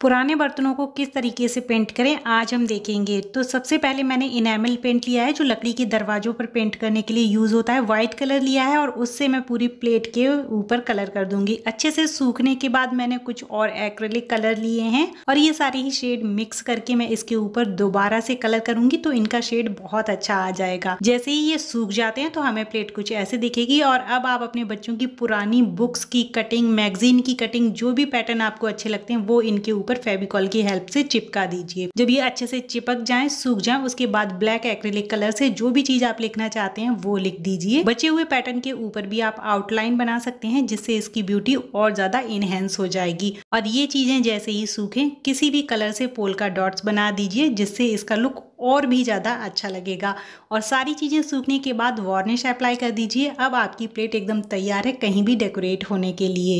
पुराने बर्तनों को किस तरीके से पेंट करें आज हम देखेंगे तो सबसे पहले मैंने इनेमल पेंट लिया है जो लकड़ी के दरवाज़ों पर पेंट करने के लिए यूज़ होता है वाइट कलर लिया है और उससे मैं पूरी प्लेट के ऊपर कलर कर दूंगी अच्छे से सूखने के बाद मैंने कुछ और एक्रेलिक कलर लिए हैं और ये सारे ही शेड मिक्स करके मैं इसके ऊपर दोबारा से कलर करूंगी तो इनका शेड बहुत अच्छा आ जाएगा जैसे ही ये सूख जाते हैं तो हमें प्लेट कुछ ऐसे दिखेगी और अब आप अपने बच्चों की पुरानी बुक्स की कटिंग मैगजीन की कटिंग जो भी पैटर्न आपको अच्छे लगते हैं वो इनके ऊपर फेविकॉल की हेल्प से चिपका दीजिए जब ये अच्छे से चिपक जाए सूख जाए उसके बाद ब्लैक एक्रेलिक कलर से जो भी चीज आप लिखना चाहते हैं वो लिख दीजिए बचे हुए पैटर्न के ऊपर भी आप आउटलाइन बना सकते हैं जिससे इसकी ब्यूटी और ज्यादा इनहेंस हो जाएगी और ये चीजें जैसे ही सूखे किसी भी कलर से पोल का डॉट्स बना दीजिए जिससे इसका लुक और भी ज़्यादा अच्छा लगेगा और सारी चीज़ें सूखने के बाद वार्निश अप्लाई कर दीजिए अब आपकी प्लेट एकदम तैयार है कहीं भी डेकोरेट होने के लिए